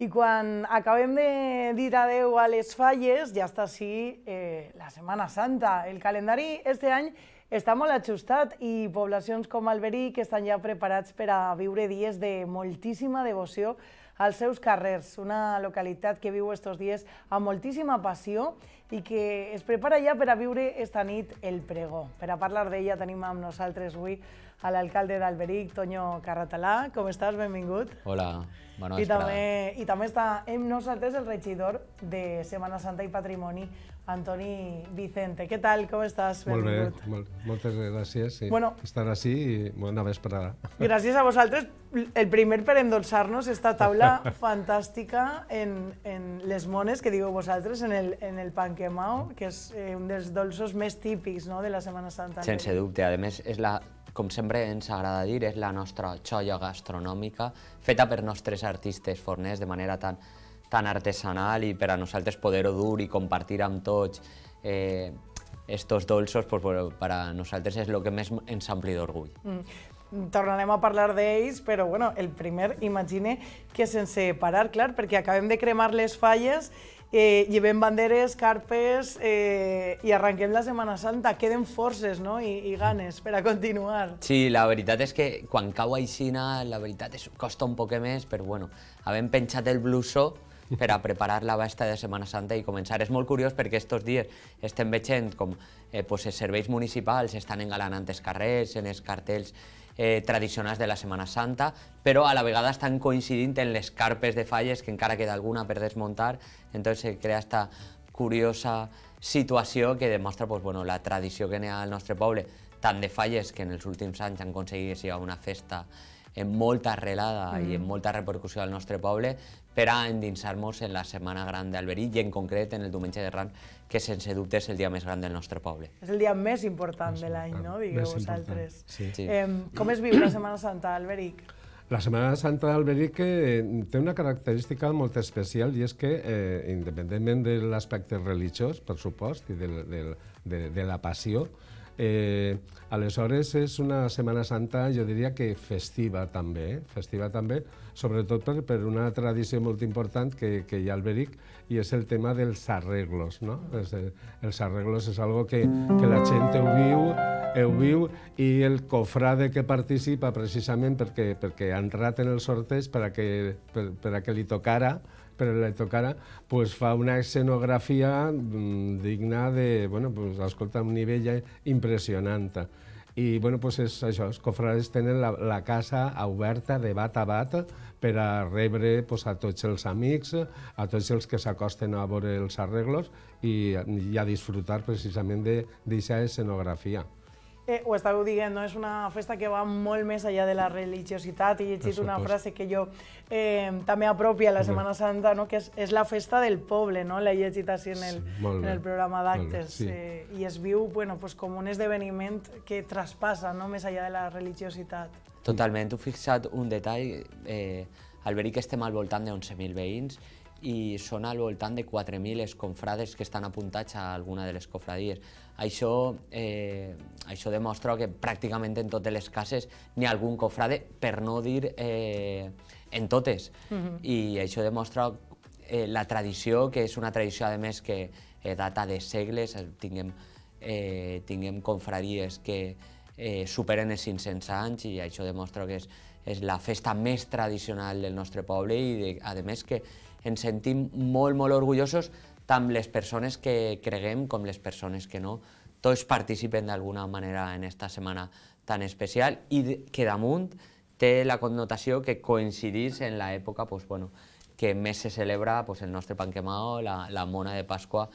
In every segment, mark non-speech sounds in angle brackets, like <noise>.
I quan acabem de dir adeu a les falles, ja està així eh, la Setmana Santa. El calendari este any està molt ajustat i poblacions com Alberic estan ja preparats per a viure dies de moltíssima devoció als seus carrers, una localitat que viu estos dies amb moltíssima passió i que es prepara ja per a viure esta nit el pregó. Per a parlar d'ella tenim amb nosaltres avui a l'alcalde d'Alberic, Toño Carratalà. Com estàs? Benvingut. Hola, bona vesprada. I també, I també està amb nosaltres el regidor de Semana Santa i Patrimoni, Antoni Vicente. Què tal? Com estàs? Benvingut. Molt bé, molt, moltes gràcies. Sí. Bueno, Estan així i bona vesprada. Gràcies a vosaltres. El primer per endolçar-nos esta taula <laughs> fantàstica en, en les mones que digueu vosaltres en el, en el quemau, que és eh, un dels dolços més típics no, de la Setmana Santa. Sense dubte, a més és la, com sempre ens agrada dir, és la nostra xolla gastronòmica, feta per nostres artistes forners de manera tan, tan artesanal i per a nosaltres poder-ho dur i compartir amb tots eh, estos dolços, pues, bueno, per a nosaltres és el que més ens ampli d'orgull. Mm tornarem a parlar d'ells, però bueno, el primer imagine que sense parar, clar, perquè acabem de cremar les falles eh, llevem banderes, carpes eh, i arrenquem la Setmana Santa. Queden forces no? I, i ganes per a continuar. Sí, la veritat és que quan cau aixina, la veritat és costa un poc més, però bueno, havent penjat el blusó per a preparar la basta de Setmana Santa i començar. És molt curiós perquè aquests dies estem veient com eh, pues, els serveis municipals estan engalanant els carrers, en els cartells eh, tradicionals de la Setmana Santa, però a la vegada estan coincidint en les carpes de falles que encara queda alguna per desmuntar, entonces se crea esta curiosa situació que demostra pues, bueno, la tradició que n'hi ha al nostre poble, tant de falles que en els últims anys han aconseguit que sigui una festa eh, molt molta arrelada mm. i amb molta repercussió al nostre poble, per a endinsar-nos en la Setmana Gran d'Alberic i en concret en el Diumenge de Ran, que sense dubte és el dia més gran del nostre poble. És el dia més important més de l'any, no? Digueu vosaltres. Sí. Sí. Eh, com es viu la Setmana Santa d'Alberic? La Setmana Santa d'Alberic eh, té una característica molt especial i és que, eh, independentment de l'aspecte religiós, per supost, i del, del, de, de la passió, Eh, aleshores, és una Setmana Santa, jo diria que festiva també, eh? festiva també, sobretot per, per una tradició molt important que, que hi ha al Beric, i és el tema dels arreglos, no? És, eh, els arreglos és algo que, que la gent ho viu, ho viu i el cofrade que participa precisament perquè, perquè ha entrat en el sorteig per a que, per, per a que li tocara però li tocara pues, fa una escenografia mm, digna de, bueno, pues, escolta, un nivell impressionant. I bueno, pues és això, els cofrades tenen la, la casa oberta de bat a bat per a rebre pues, a tots els amics, a tots els que s'acosten a veure els arreglos i, i a disfrutar precisament d'aquesta escenografia eh, ho estàveu dient, no? és una festa que va molt més allà de la religiositat i he llegit una frase que jo eh, també apropia a la Setmana Santa, no? que és, és la festa del poble, no? l'he llegit així en el, sí, en el programa d'actes. Sí. Eh, I es viu bueno, pues, com un esdeveniment que traspassa no? més allà de la religiositat. Totalment, heu fixat un detall, eh, al veure que estem al voltant de 11.000 veïns i són al voltant de 4.000 escofrades confrades que estan apuntats a alguna de les cofradies. Això, eh, això demostra que pràcticament en totes les cases n'hi ha algun cofrade, per no dir eh, en totes. Mm -hmm. I això demostra eh, la tradició, que és una tradició, a més, que eh, data de segles, eh, tinguem, eh, tinguem confraries que eh, superen els 500 anys i això demostra que és, és la festa més tradicional del nostre poble i, de, a més, que ens sentim molt, molt orgullosos tant les persones que creguem com les persones que no. Tots participen d'alguna manera en aquesta setmana tan especial i que damunt té la connotació que coincidís en l'època pues, bueno, que més se celebra pues, el nostre panquemao, la, la mona de Pasqua,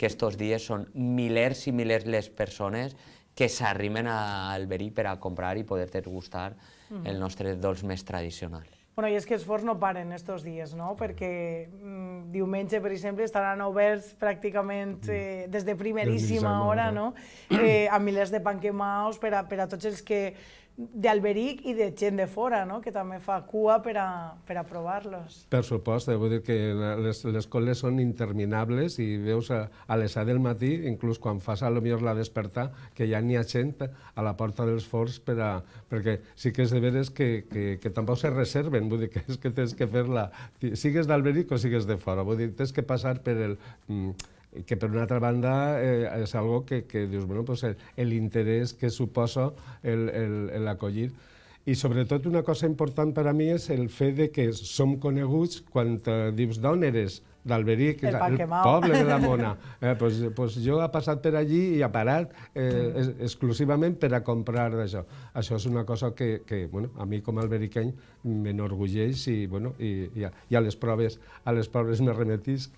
que aquests dies són milers i milers les persones que s'arrimen al verí per a comprar i poder-te gustar mm. el nostre dolç més tradicional. Bueno, i és que els forns no paren estos dies, no? Perquè mm, diumenge, per exemple, estaran oberts pràcticament mm. eh, des de primeríssima hora, no? Eh, amb milers de panquemaos per a, per a tots els que d'Alberic i de gent de fora, no? que també fa cua per a, per a provar-los. Per supost, eh, vull dir que les, les col·les són interminables i veus a, a les A del matí, inclús quan fas a lo millor la despertar, que ja n'hi ha gent a la porta dels forts per a, perquè sí que és de veres que, que, que tampoc se reserven, vull dir que és que tens que fer-la... Sigues d'Alberic o sigues de fora, vull dir, tens que passar per el... Mm, que per una altra banda eh, és algo que, que dius, bueno, pues l'interès que suposa l'acollir. I sobretot una cosa important per a mi és el fet de que som coneguts quan dius d'on eres, d'Alberic, el, el poble de la <laughs> Mona. Eh, pues, pues jo ha passat per allí i he parat eh, es, exclusivament per a comprar d'això. Això és una cosa que, que bueno, a mi com a alberiqueny m'enorgulleix i, bueno, i, i, a, i a, les proves, a les proves me remetisc.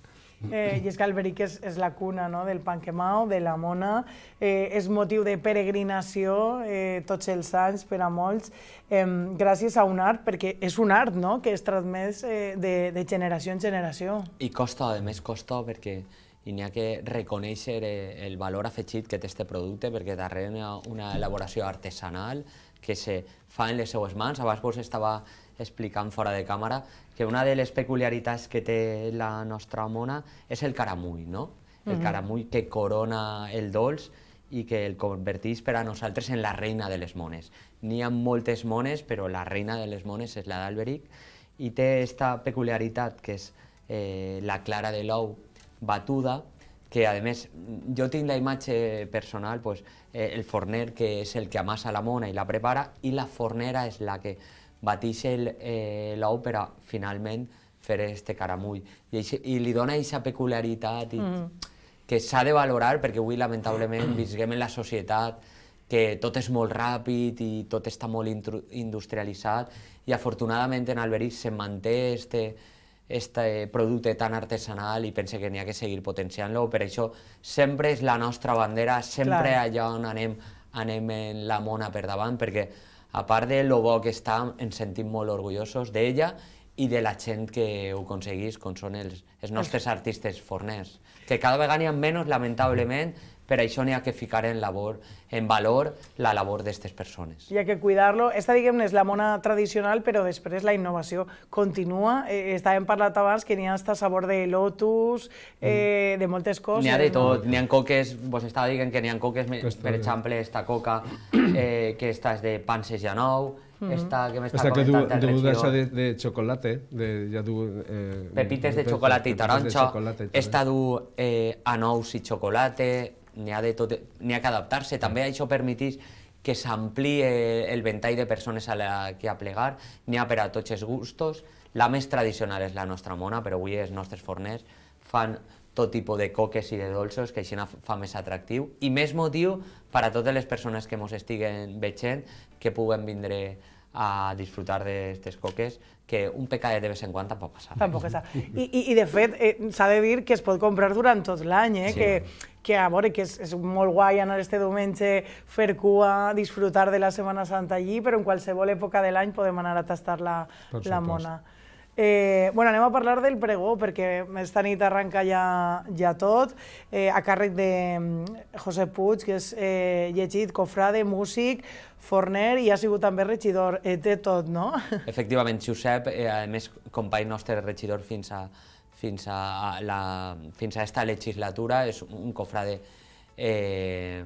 Eh, I és que Beric és, és la cuna no? del Panquemau, de la Mona, eh, és motiu de peregrinació eh, tots els anys per a molts, eh, gràcies a un art, perquè és un art no? que es transmet eh, de, de generació en generació. I costa, a més costa, perquè i n'hi ha que reconèixer eh, el valor afegit que té este producte perquè darrere una elaboració artesanal que se fa en les seues mans. Abans vos estava explicant fora de càmera que una de les peculiaritats que té la nostra mona és el caramull, no? El caramull que corona el dolç i que el convertís per a nosaltres en la reina de les mones. N'hi ha moltes mones, però la reina de les mones és la d'Alberic i té aquesta peculiaritat que és eh, la clara de l'ou batuda, que a més jo tinc la imatge personal, pues, eh, el forner que és el que amassa la mona i la prepara i la fornera és la que batix eh, per a finalment fer este caramull. I, així, i li dona aquesta peculiaritat i, mm. que s'ha de valorar perquè avui lamentablement <clears throat> visguem en la societat que tot és molt ràpid i tot està molt industrialitzat i afortunadament en Alberic se manté este, aquest producte tan artesanal i pense que n'hi ha que seguir potenciant-lo, per això sempre és la nostra bandera, sempre allà on anem, anem en la mona per davant, perquè a part de lo bo que està, ens sentim molt orgullosos d'ella i de la gent que ho aconseguís, com són els, els nostres artistes forners, que cada vegada n'hi ha menys, lamentablement, mm per això n'hi ha que ficar en, labor, en valor la labor d'aquestes persones. Hi ha que cuidar-lo. Esta, diguem és la mona tradicional, però després la innovació continua. Eh, estàvem parlat abans que n'hi ha hasta sabor de lotus, eh, mm. de moltes coses. N'hi ha de tot. N'hi ha coques, vos estava dient que n'hi ha coques, per exemple, esta coca, <clears throat> eh, que esta és de panses ja nou, mm-hmm. esta que m'està o comentant que du, el regidor. de, de xocolate, de, ja du... Eh, pepites de, de xocolate i taronxa. esta du eh, anous i xocolate, n'hi ha, de tot, ha se També mm. això permetís que s'ampli el ventall de persones a la que aplegar, n'hi ha per a tots els gustos. La més tradicional és la nostra mona, però avui els nostres forners fan tot tipus de coques i de dolços que així fa més atractiu i més motiu per a totes les persones que ens estiguen veient que puguen vindre a disfrutar de aquestes coques que un pecadet de vez en cuando tampoc passa. Tampoc està. I, i, i de fet, eh, s'ha de dir que es pot comprar durant tot l'any, eh? Sí. que, que a veure, que és, és molt guai anar este diumenge, fer cua, disfrutar de la Setmana Santa allí, però en qualsevol època de l'any podem anar a tastar la, la mona. Eh, bueno, anem a parlar del pregó, perquè esta nit arranca ja, ja tot, eh, a càrrec de mm, José Puig, que és eh, llegit, cofrade, músic, forner i ha sigut també regidor. Eh, té tot, no? <laughs> Efectivament, Josep, eh, a més, company nostre regidor fins a, fins a, la, fins a esta legislatura, és un cofrade eh,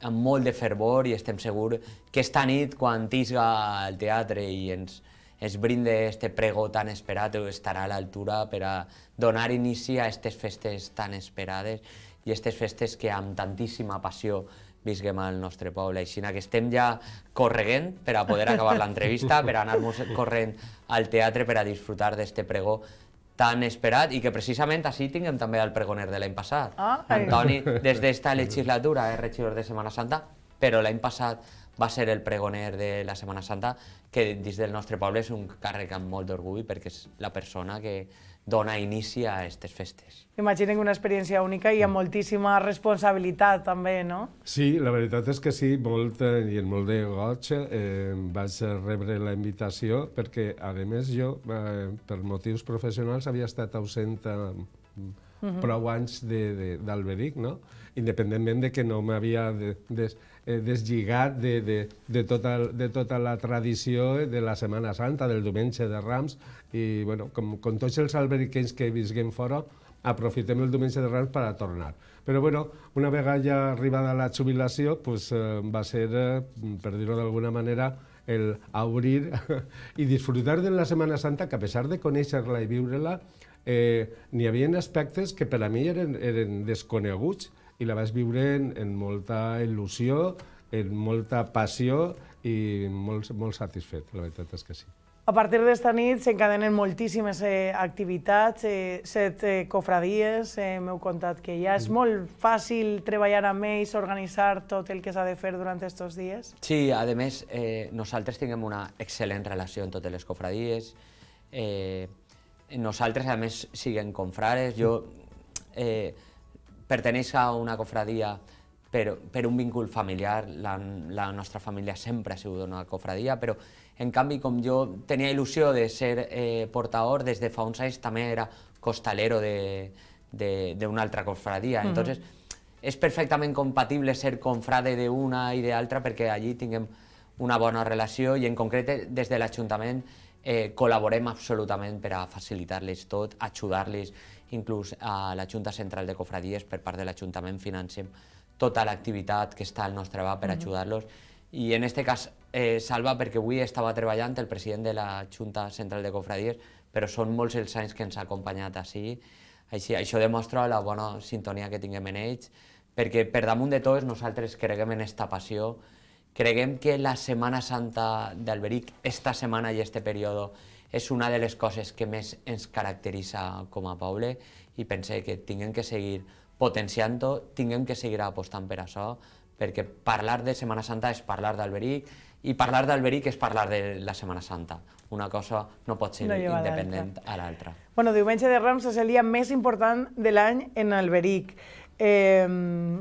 amb molt de fervor i estem segurs que esta nit, quan tisga al teatre i ens, es brinde este pregó tan esperat estarà a l'altura per a donar inici a aquestes festes tan esperades i aquestes festes que amb tantíssima passió visguem al nostre poble. Així que estem ja correguent per a poder acabar l'entrevista, per anar-nos corrent al teatre per a disfrutar d'este pregó tan esperat i que precisament així tinguem també el pregoner de l'any passat. Ah, Antoni, des d'esta legislatura és eh, regidor de Semana Santa, però l'any passat va ser el pregoner de la Setmana Santa, que dins del nostre poble és un càrrec amb molt d'orgull perquè és la persona que dona inici a aquestes festes. Imaginen una experiència única i amb mm. moltíssima responsabilitat també, no? Sí, la veritat és que sí, molt, eh, i en molt de goig eh, vaig rebre la invitació perquè, a més, jo eh, per motius professionals havia estat ausent Uh eh, -huh. Mm-hmm. prou anys d'Alberic, no? independentment de que no m'havia de, de, eh, deslligat de, de, de, tota, de tota la tradició de la Setmana Santa, del diumenge de Rams, i bueno, com, com tots els alberiquens que visquem fora, aprofitem el diumenge de Rams per a tornar. Però bueno, una vegada ja arribada la jubilació, pues, eh, va ser, eh, per dir-ho d'alguna manera, el obrir <laughs> i disfrutar de la Setmana Santa, que a pesar de conèixer-la i viure-la, eh, n'hi havia aspectes que per a mi eren, eren desconeguts i la vaig viure en, en molta il·lusió, en molta passió i molt, molt satisfet, la veritat és que sí. A partir d'esta nit s'encadenen moltíssimes eh, activitats, eh, set eh, cofradies, eh, m'heu contat que ja és mm. molt fàcil treballar amb ells, organitzar tot el que s'ha de fer durant aquests dies. Sí, a més, eh, nosaltres tinguem una excel·lent relació amb totes les cofradies, eh, nosaltres a més siguem confrares, jo... Mm. Eh, perteneix a una cofradia per, per un vínculo familiar, la, la nostra família sempre ha sigut una cofradia, però en canvi com jo tenia il·lusió de ser eh, portador, des de fa uns anys també era costalero d'una altra cofradia, mm -hmm. entonces és perfectament compatible ser confrade d'una i d'altra perquè allí tinguem una bona relació i en concret des de l'Ajuntament eh, col·laborem absolutament per a facilitar-les tot, ajudar-les, inclús a la Junta Central de Cofradies, per part de l'Ajuntament, financem tota l'activitat que està al nostre va per mhm. ajudar-los. I en aquest cas, eh, Salva, perquè avui estava treballant el president de la Junta Central de Cofradies, però són molts els anys que ens ha acompanyat així. així això demostra la bona sintonia que tinguem en ells, perquè per damunt de tot nosaltres creguem en aquesta passió, creguem que la Setmana Santa d'Alberic, esta setmana i este període, és una de les coses que més ens caracteritza com a poble i pense que tinguem que seguir potenciant-ho, tinguem que seguir apostant per això, perquè parlar de Setmana Santa és parlar d'Alberic i parlar d'Alberic és parlar de la Setmana Santa. Una cosa no pot ser no independent a l'altra. Bueno, diumenge de Rams és el dia més important de l'any en Alberic eh,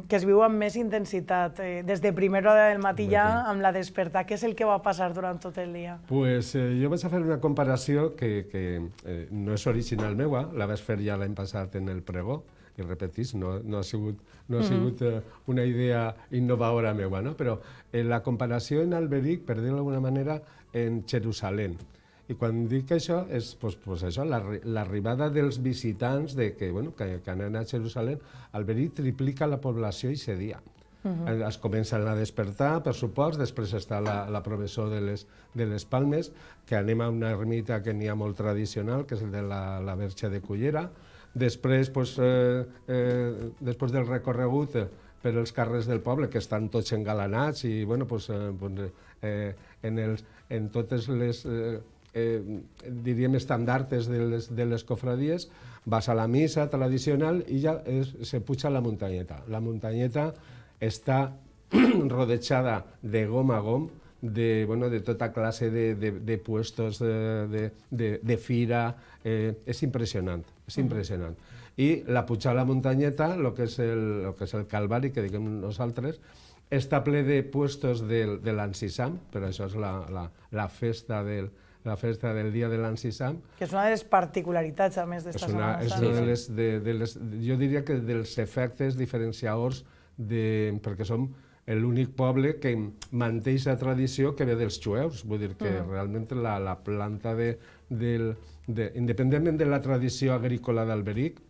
que es viu amb més intensitat, eh, des de primera hora del matí ja amb la despertar, què és el que va passar durant tot el dia? Pues, eh, jo vaig a fer una comparació que, que eh, no és original meua, la vaig fer ja l'any passat en el pregó, i repetís, no, no ha sigut, no ha mm-hmm. sigut mm -hmm. una idea innovadora meua, no? però eh, la comparació en Alberic, per dir-ho d'alguna manera, en Jerusalem. I quan dic això, és pues, pues això, l'arribada dels visitants de que, bueno, que, que han anat a Jerusalem, al venir triplica la població i se dia. Uh eh, -huh. Es comencen a despertar, per supost, després està la, la professó de les, de les Palmes, que anem a una ermita que n'hi ha molt tradicional, que és el de la, la Verge de Cullera. Després, pues, eh, eh, després del recorregut, eh, per els carrers del poble, que estan tots engalanats i, bueno, pues, eh, eh, eh, en, els, en totes les... Eh, eh, diríem, estandartes de les, de les cofradies, vas a la missa tradicional i ja es, se puja a la muntanyeta. La muntanyeta està <clears throat> rodejada de gom a gom, de, bueno, de tota classe de, de, de puestos de, de, de, de fira, eh, és impressionant, és mm. impressionant. I la puja a la muntanyeta, el que és el, lo que és el calvari, que diguem nosaltres, està ple de puestos de, de l'Ancisam, però això és la, la, la festa del, la festa del dia de l'Ansisam. Que és una de les particularitats, a més, d'esta Setmana Santa. És una de les, de, de les, jo diria que dels efectes diferenciadors, de, perquè som l'únic poble que manté la tradició que ve dels jueus. Vull dir que -huh. Mm. realment la, la planta de, del, de, independentment de la tradició agrícola d'Alberic,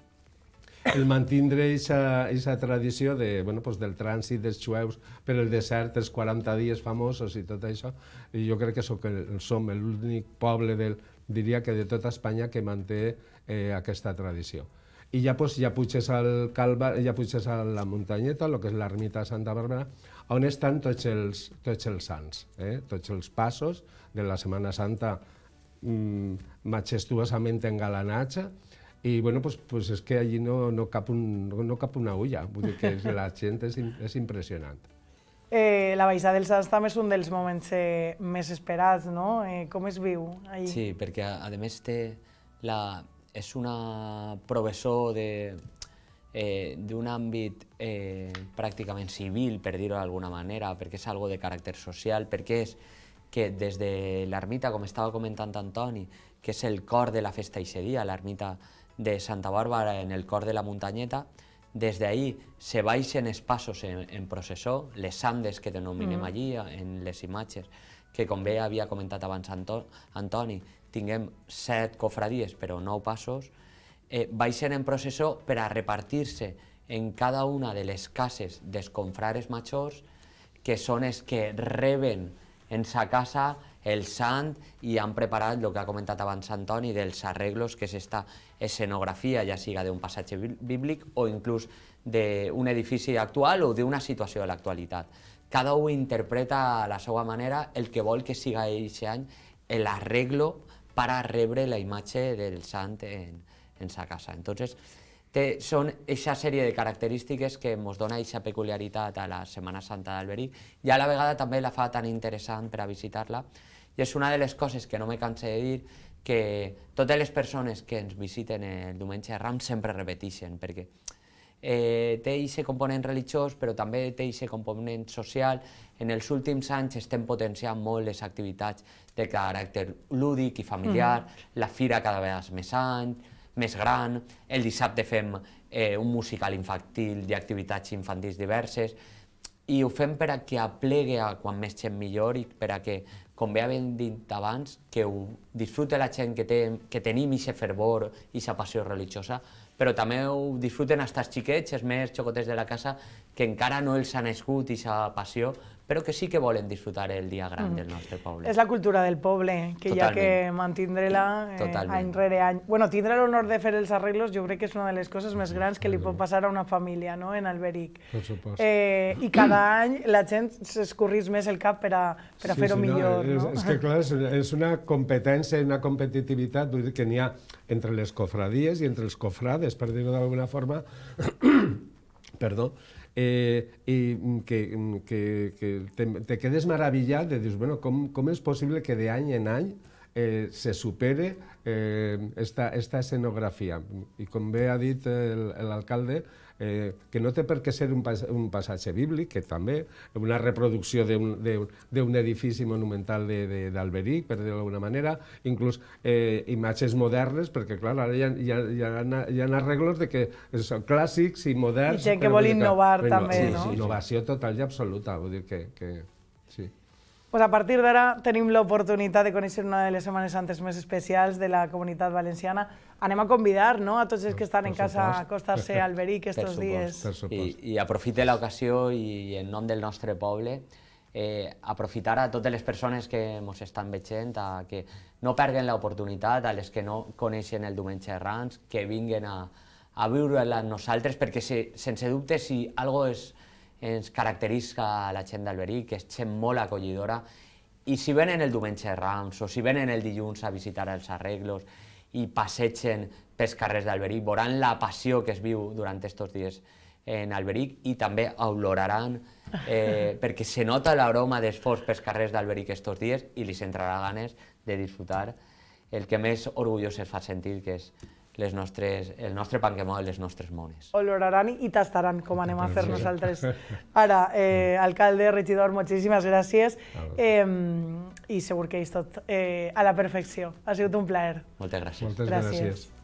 el mantindre aquesta tradició de, bueno, pues del trànsit dels xueus per el desert, els 40 dies famosos i tot això, i jo crec que soc el, som l'únic poble del, diria que de tota Espanya que manté eh, aquesta tradició. I ja, pues, ja puges al Calva, ja puges a la muntanyeta, el que és l'ermita de Santa Bàrbara, on estan tots els, tots els sants, eh? tots els passos de la Setmana Santa mm, majestuosament engalanats, i bueno, pues, pues és que allí no, no, cap un, no cap una ulla, vull dir que és, la gent és, és impressionant. Eh, la Baixada dels Sants també és un dels moments eh, més esperats, no? Eh, com es viu allà? Sí, perquè a, a més té la, és una provessó de, eh, d'un àmbit eh, pràcticament civil, per dir-ho d'alguna manera, perquè és algo de caràcter social, perquè és que des de l'ermita, com estava comentant Antoni, que és el cor de la festa i dia, l'ermita de Santa Bárbara en el cor de la muntanyeta, Des ahí se baixen passos en, en processó, les sandes que denominem mm. allí, en les imatges, que com bé havia comentat abans Anto Antoni, tinguem set cofradies però nou passos, eh, baixen en processó per a repartir-se en cada una de les cases dels confrares majors, que són els que reben en sa casa el Sant i han preparat el que ha comentat abans Antoni dels arreglos, que és esta escenografia, ja siga d'un passatge bíblic o inclús d'un edifici actual o d'una situació de l'actualitat. Cada un interpreta a la seva manera el que vol que siga aquest any l'arreglo per a rebre la imatge del sant en, en sa casa. Entonces, té, són aquesta sèrie de característiques que ens dona aquesta peculiaritat a la Setmana Santa d'Alberic i a la vegada també la fa tan interessant per a visitar-la i és una de les coses que no me canse de dir, que totes les persones que ens visiten el diumenge de Ram sempre repeteixen, perquè eh, té aquest component religiós, però també té aquest component social. En els últims anys estem potenciant molt les activitats de caràcter lúdic i familiar, mm -hmm. la fira cada vegada més, any, més gran, el dissabte fem eh, un musical infantil i activitats infantils diverses, i ho fem per a que aplegue a quan més gent millor i per a que com bé havíem dit abans, que ho disfrute la gent que, té, que tenim i fervor i sa passió religiosa, però també ho disfruten els xiquets, els més xocoters de la casa, que encara no els ha nascut aquesta passió, però que sí que volen disfrutar el dia gran del mm. nostre poble. És la cultura del poble, que hi ja que mantindre-la eh, any rere any. Bueno, tindre l'honor de fer els arreglos jo crec que és una de les coses més grans que li pot passar a una família no? en Alberic. Per supost. Eh, I cada <clears throat> any la gent s'escurris més el cap per a, per fer-ho millor. No? És, és que clar, és una competència, una competitivitat vull dir, que n'hi ha entre les cofradies i entre els cofrades, per dir-ho d'alguna forma, <clears throat> perdó, eh, i que, que, que te, te quedes meravellat de dius, bueno, com, com és possible que d'any en any eh, se supere eh, esta, esta escenografia. I com bé ha dit l'alcalde, eh, que no té per què ser un, pas, un passatge bíblic, que també una reproducció d'un edifici monumental d'Alberic, per dir-ho d'alguna manera, inclús eh, imatges modernes, perquè clar, ara hi ha, hi ha, hi ha, hi ha arreglos de que són clàssics i moderns. I gent que vol innovar, també, no? Sí, sí, innovació total i absoluta, vull dir que... que Pues a partir d'ara tenim l'oportunitat de conèixer una de les Setmanes Santes més especials de la comunitat valenciana. Anem a convidar no, a tots els que estan en casa a acostar-se al Beric estos dies. I, I aprofite l'ocasió i en nom del nostre poble eh, aprofitar a totes les persones que ens estan veient a que no perden l'oportunitat, a les que no coneixen el Diumenge Errants, que vinguen a, a viure-la nosaltres, perquè se, sense dubte si algo és... Es ens caracteritza la gent d'Alberic, que és gent molt acollidora, i si venen el diumenge de Rams o si venen el dilluns a visitar els arreglos i passegen pels carrers d'Alberic, veuran la passió que es viu durant aquests dies en Alberic i també oloraran eh, <laughs> perquè se nota l'aroma d'esforç pels carrers d'Alberic aquests dies i li entrarà ganes de disfrutar el que més orgullós es fa sentir, que és les nostres, el nostre panquemó de les nostres mones. Oloraran i tastaran, com anem a fer nosaltres. Ara, eh, alcalde, regidor, moltíssimes gràcies. Eh, I segur que és tot eh, a la perfecció. Ha sigut un plaer. Moltes gràcies. Moltes gràcies. gràcies.